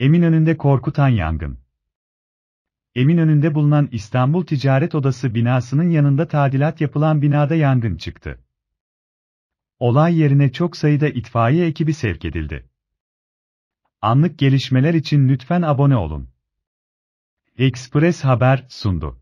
Eminönü'nde korkutan yangın. Eminönü'nde bulunan İstanbul Ticaret Odası binasının yanında tadilat yapılan binada yangın çıktı. Olay yerine çok sayıda itfaiye ekibi sevk edildi. Anlık gelişmeler için lütfen abone olun. Express Haber sundu.